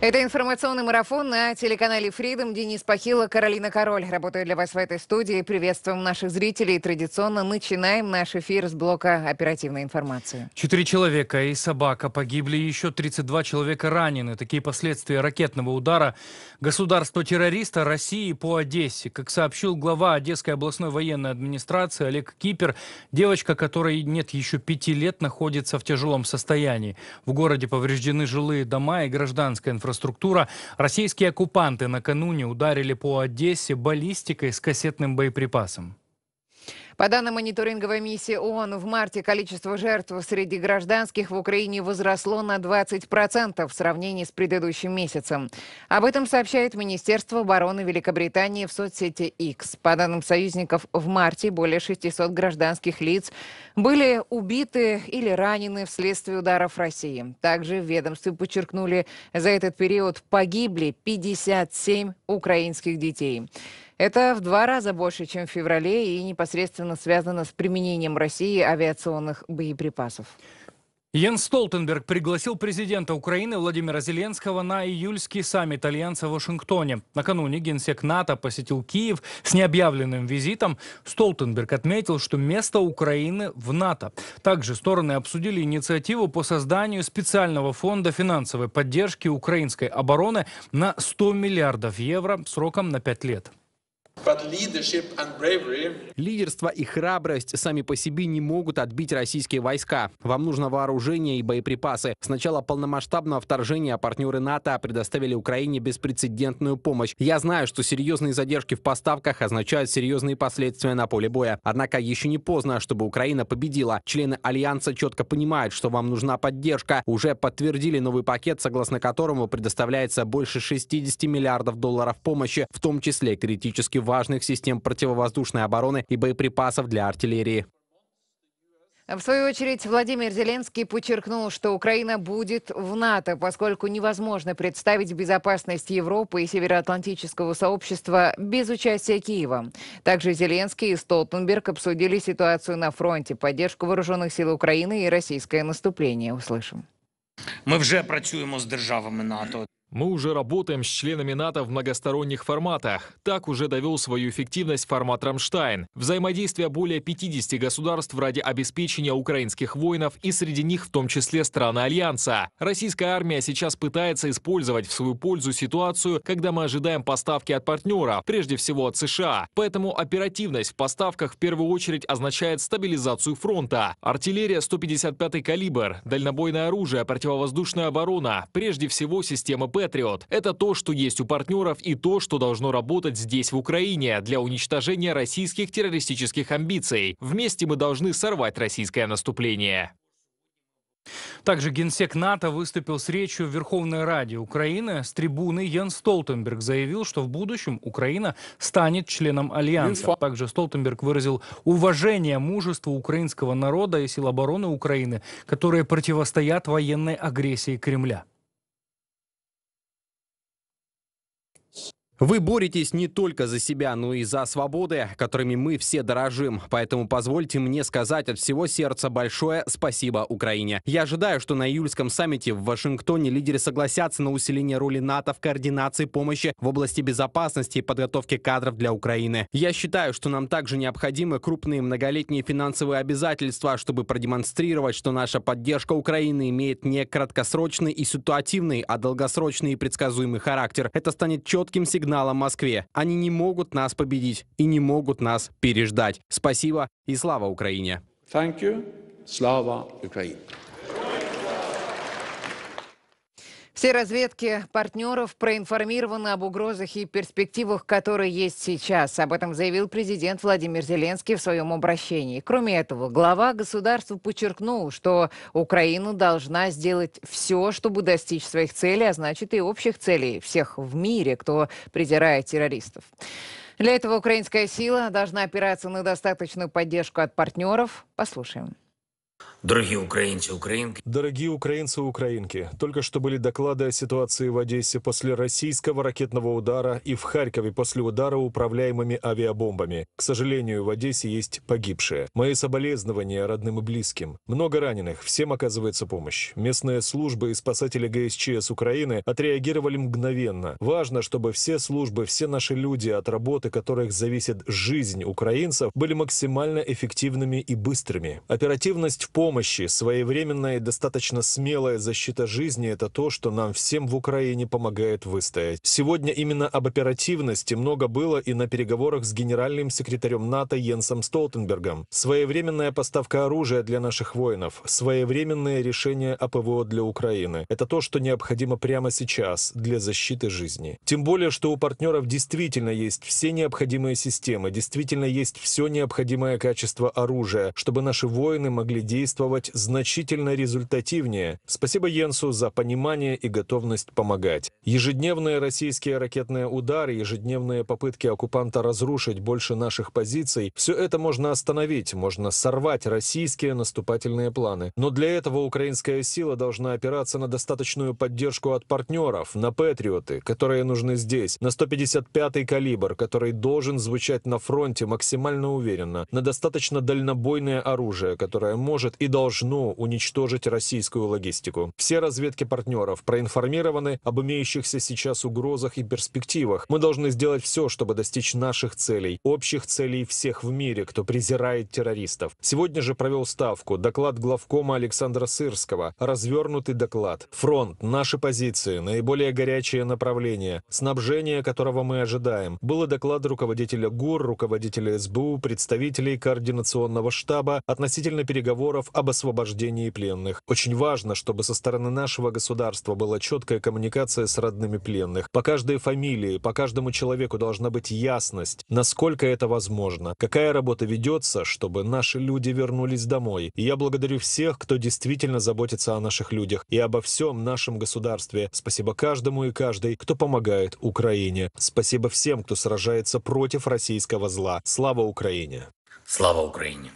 Это информационный марафон на телеканале Freedom. Денис Пахила, Каролина Король. Работаю для вас в этой студии. Приветствуем наших зрителей. Традиционно начинаем наш эфир с блока оперативной информации. Четыре человека и собака погибли, еще 32 человека ранены. Такие последствия ракетного удара государства-террориста России по Одессе. Как сообщил глава Одесской областной военной администрации Олег Кипер, девочка, которой нет еще пяти лет, находится в тяжелом состоянии. В городе повреждены жилые дома и гражданская инфраструктура инфраструктура. Российские оккупанты накануне ударили по Одессе баллистикой с кассетным боеприпасом. По данным мониторинговой миссии ООН, в марте количество жертв среди гражданских в Украине возросло на 20% в сравнении с предыдущим месяцем. Об этом сообщает Министерство обороны Великобритании в соцсети X. По данным союзников, в марте более 600 гражданских лиц были убиты или ранены вследствие ударов России. Также в ведомстве подчеркнули, за этот период погибли 57 украинских детей. Это в два раза больше, чем в феврале, и непосредственно связано с применением России авиационных боеприпасов. Ян Столтенберг пригласил президента Украины Владимира Зеленского на июльский саммит Альянса в Вашингтоне. Накануне генсек НАТО посетил Киев с необъявленным визитом. Столтенберг отметил, что место Украины в НАТО. Также стороны обсудили инициативу по созданию специального фонда финансовой поддержки украинской обороны на 100 миллиардов евро сроком на 5 лет. Лидерство и храбрость сами по себе не могут отбить российские войска. Вам нужно вооружение и боеприпасы. С начала полномасштабного вторжения партнеры НАТО предоставили Украине беспрецедентную помощь. Я знаю, что серьезные задержки в поставках означают серьезные последствия на поле боя. Однако еще не поздно, чтобы Украина победила. Члены Альянса четко понимают, что вам нужна поддержка. Уже подтвердили новый пакет, согласно которому предоставляется больше 60 миллиардов долларов помощи, в том числе критически важных важных систем противовоздушной обороны и боеприпасов для артиллерии. В свою очередь, Владимир Зеленский подчеркнул, что Украина будет в НАТО, поскольку невозможно представить безопасность Европы и Североатлантического сообщества без участия Киева. Также Зеленский и Столтенберг обсудили ситуацию на фронте, поддержку вооруженных сил Украины и российское наступление. Услышим. Мы уже працюємо с державами НАТО. Мы уже работаем с членами НАТО в многосторонних форматах. Так уже довел свою эффективность формат «Рамштайн». Взаимодействие более 50 государств ради обеспечения украинских воинов, и среди них в том числе страны Альянса. Российская армия сейчас пытается использовать в свою пользу ситуацию, когда мы ожидаем поставки от партнера, прежде всего от США. Поэтому оперативность в поставках в первую очередь означает стабилизацию фронта. Артиллерия 155 калибр, дальнобойное оружие, противовоздушная оборона, прежде всего система П Patriot. Это то, что есть у партнеров и то, что должно работать здесь, в Украине, для уничтожения российских террористических амбиций. Вместе мы должны сорвать российское наступление. Также генсек НАТО выступил с речью в Верховной Раде Украины. С трибуны Ян Столтенберг заявил, что в будущем Украина станет членом Альянса. Также Столтенберг выразил уважение мужеству украинского народа и сил обороны Украины, которые противостоят военной агрессии Кремля. Вы боретесь не только за себя, но и за свободы, которыми мы все дорожим. Поэтому позвольте мне сказать от всего сердца большое спасибо Украине. Я ожидаю, что на июльском саммите в Вашингтоне лидеры согласятся на усиление роли НАТО в координации помощи в области безопасности и подготовки кадров для Украины. Я считаю, что нам также необходимы крупные многолетние финансовые обязательства, чтобы продемонстрировать, что наша поддержка Украины имеет не краткосрочный и ситуативный, а долгосрочный и предсказуемый характер. Это станет четким сигналом сигналом Москве. Они не могут нас победить и не могут нас переждать. Спасибо и слава Украине. Thank you. Слава Украине. Все разведки партнеров проинформированы об угрозах и перспективах, которые есть сейчас. Об этом заявил президент Владимир Зеленский в своем обращении. Кроме этого, глава государства подчеркнул, что Украина должна сделать все, чтобы достичь своих целей, а значит и общих целей всех в мире, кто презирает террористов. Для этого украинская сила должна опираться на достаточную поддержку от партнеров. Послушаем. Дорогие украинцы, украинки. Дорогие украинцы, украинки. Только что были доклады о ситуации в Одессе после российского ракетного удара и в Харькове после удара управляемыми авиабомбами. К сожалению, в Одессе есть погибшие. Мои соболезнования родным и близким. Много раненых, всем оказывается помощь. Местные службы и спасатели ГСЧС Украины отреагировали мгновенно. Важно, чтобы все службы, все наши люди, от работы которых зависит жизнь украинцев, были максимально эффективными и быстрыми. Оперативность в помощь помощи, своевременная и достаточно смелая защита жизни – это то, что нам всем в Украине помогает выстоять. Сегодня именно об оперативности много было и на переговорах с генеральным секретарем НАТО Йенсом Столтенбергом. Своевременная поставка оружия для наших воинов, своевременное решение о ПВО для Украины – это то, что необходимо прямо сейчас для защиты жизни. Тем более, что у партнеров действительно есть все необходимые системы, действительно есть все необходимое качество оружия, чтобы наши воины могли действовать действовать значительно результативнее. Спасибо Йенсу за понимание и готовность помогать. Ежедневные российские ракетные удары, ежедневные попытки оккупанта разрушить больше наших позиций – все это можно остановить, можно сорвать российские наступательные планы. Но для этого украинская сила должна опираться на достаточную поддержку от партнеров, на «Патриоты», которые нужны здесь, на 155-й калибр, который должен звучать на фронте максимально уверенно, на достаточно дальнобойное оружие, которое может и должно уничтожить российскую логистику. Все разведки партнеров проинформированы об имеющихся сейчас угрозах и перспективах. Мы должны сделать все, чтобы достичь наших целей, общих целей всех в мире, кто презирает террористов. Сегодня же провел ставку, доклад главкома Александра Сырского, развернутый доклад. Фронт, наши позиции, наиболее горячее направление, снабжение, которого мы ожидаем. Было доклад руководителя ГУР, руководителя СБУ, представителей координационного штаба относительно переговоров об освобождении пленных. Очень важно, чтобы со стороны нашего государства была четкая коммуникация с родными пленных. По каждой фамилии, по каждому человеку должна быть ясность, насколько это возможно, какая работа ведется, чтобы наши люди вернулись домой. И я благодарю всех, кто действительно заботится о наших людях и обо всем нашем государстве. Спасибо каждому и каждой, кто помогает Украине. Спасибо всем, кто сражается против российского зла. Слава Украине! Слава Украине!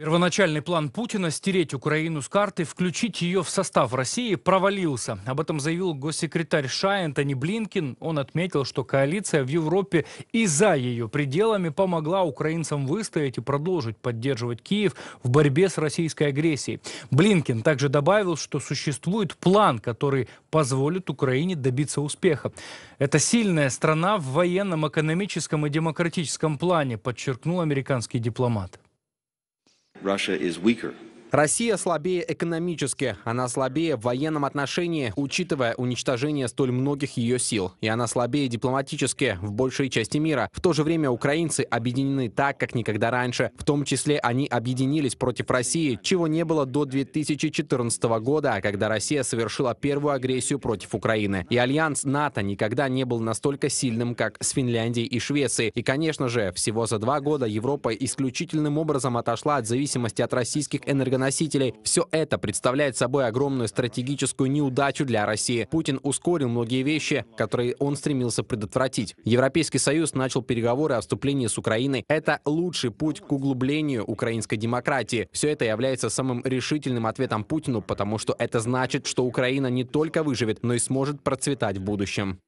Первоначальный план Путина стереть Украину с карты, включить ее в состав России провалился. Об этом заявил госсекретарь США Энтони Блинкин. Он отметил, что коалиция в Европе и за ее пределами помогла украинцам выстоять и продолжить поддерживать Киев в борьбе с российской агрессией. Блинкин также добавил, что существует план, который позволит Украине добиться успеха. Это сильная страна в военном, экономическом и демократическом плане, подчеркнул американский дипломат. Russia is weaker Россия слабее экономически, она слабее в военном отношении, учитывая уничтожение столь многих ее сил. И она слабее дипломатически в большей части мира. В то же время украинцы объединены так, как никогда раньше. В том числе они объединились против России, чего не было до 2014 года, когда Россия совершила первую агрессию против Украины. И альянс НАТО никогда не был настолько сильным, как с Финляндией и Швецией. И, конечно же, всего за два года Европа исключительным образом отошла от зависимости от российских энергосбережений энергоносителей. Все это представляет собой огромную стратегическую неудачу для России. Путин ускорил многие вещи, которые он стремился предотвратить. Европейский Союз начал переговоры о вступлении с Украиной. Это лучший путь к углублению украинской демократии. Все это является самым решительным ответом Путину, потому что это значит, что Украина не только выживет, но и сможет процветать в будущем.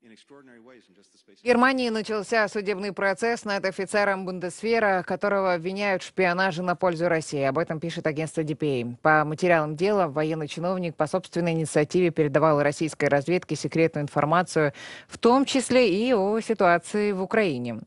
В Германии начался судебный процесс над офицером Бундесвера, которого обвиняют в шпионаже на пользу России. Об этом пишет агентство DPA. По материалам дела, военный чиновник по собственной инициативе передавал российской разведке секретную информацию, в том числе и о ситуации в Украине.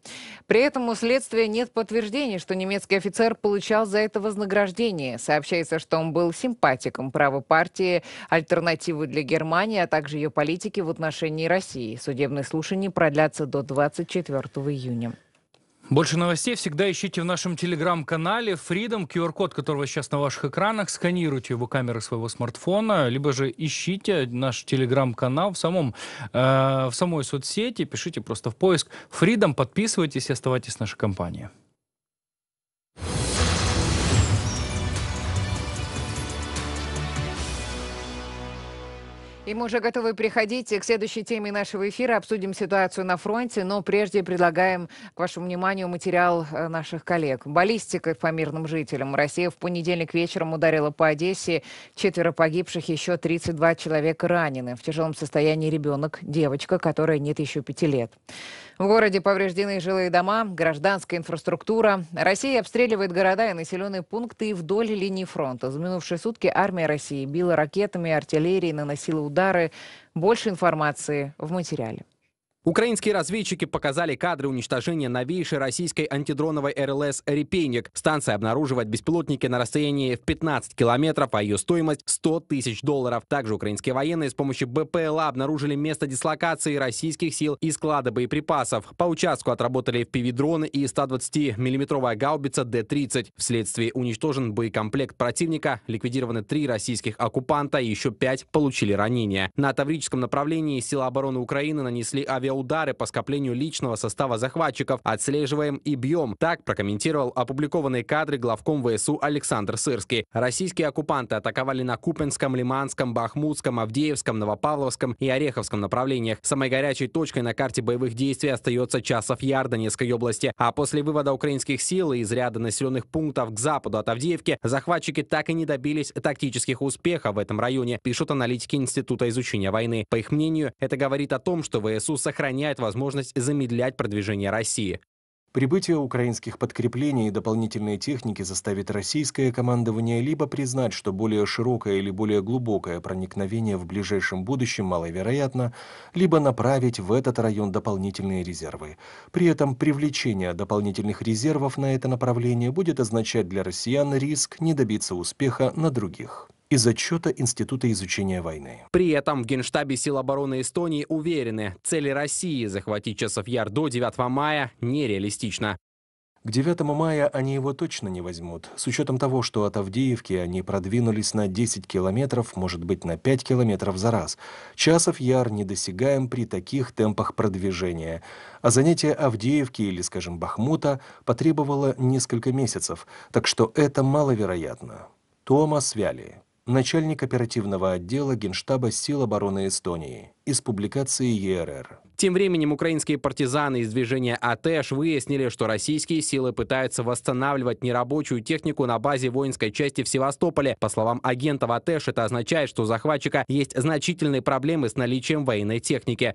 При этом у следствия нет подтверждений, что немецкий офицер получал за это вознаграждение. Сообщается, что он был симпатиком правой партии «Альтернативы для Германии», а также ее политики в отношении России. Судебные слушания продлятся продлится до 24 июня. Больше новостей всегда ищите в нашем телеграм-канале Freedom, QR-код которого сейчас на ваших экранах. Сканируйте его камеры своего смартфона, либо же ищите наш телеграм-канал в, самом, э, в самой соцсети, пишите просто в поиск Freedom, подписывайтесь и оставайтесь в нашей компании. И мы уже готовы приходить к следующей теме нашего эфира. Обсудим ситуацию на фронте, но прежде предлагаем к вашему вниманию материал э, наших коллег. Баллистика по мирным жителям. Россия в понедельник вечером ударила по Одессе. Четверо погибших, еще 32 человека ранены. В тяжелом состоянии ребенок, девочка, которая нет еще пяти лет. В городе повреждены жилые дома, гражданская инфраструктура. Россия обстреливает города и населенные пункты вдоль линии фронта. За минувшие сутки армия России била ракетами, артиллерией, наносила удары. Больше информации в материале. Украинские разведчики показали кадры уничтожения новейшей российской антидроновой РЛС «Репейник». Станция обнаруживает беспилотники на расстоянии в 15 километров, а ее стоимость – 100 тысяч долларов. Также украинские военные с помощью БПЛА обнаружили место дислокации российских сил и склада боеприпасов. По участку отработали FPV-дроны и 120 миллиметровая гаубица Д-30. Вследствие уничтожен боекомплект противника, ликвидированы три российских оккупанта и еще пять получили ранения. На Таврическом направлении силы обороны Украины нанесли авиа авиаудары по скоплению личного состава захватчиков. Отслеживаем и бьем. Так прокомментировал опубликованные кадры главком ВСУ Александр Сырский. Российские оккупанты атаковали на Купенском, Лиманском, Бахмутском, Авдеевском, Новопавловском и Ореховском направлениях. Самой горячей точкой на карте боевых действий остается часов яр Донецкой области. А после вывода украинских сил из ряда населенных пунктов к западу от Авдеевки захватчики так и не добились тактических успехов в этом районе, пишут аналитики Института изучения войны. По их мнению, это говорит о том, что ВСУ сохраняет сохраняет возможность замедлять продвижение России. Прибытие украинских подкреплений и дополнительной техники заставит российское командование либо признать, что более широкое или более глубокое проникновение в ближайшем будущем маловероятно, либо направить в этот район дополнительные резервы. При этом привлечение дополнительных резервов на это направление будет означать для россиян риск не добиться успеха на других из отчета Института изучения войны. При этом в Генштабе сил обороны Эстонии уверены, цели России захватить часов яр до 9 мая нереалистично. К 9 мая они его точно не возьмут. С учетом того, что от Авдеевки они продвинулись на 10 километров, может быть, на 5 километров за раз. Часов яр недосягаем при таких темпах продвижения. А занятие Авдеевки или, скажем, Бахмута потребовало несколько месяцев, так что это маловероятно. Томас Вяли начальник оперативного отдела Генштаба сил обороны Эстонии из публикации ЕРР. Тем временем украинские партизаны из движения АТЭШ выяснили, что российские силы пытаются восстанавливать нерабочую технику на базе воинской части в Севастополе. По словам агентов АТЭШ, это означает, что у захватчика есть значительные проблемы с наличием военной техники.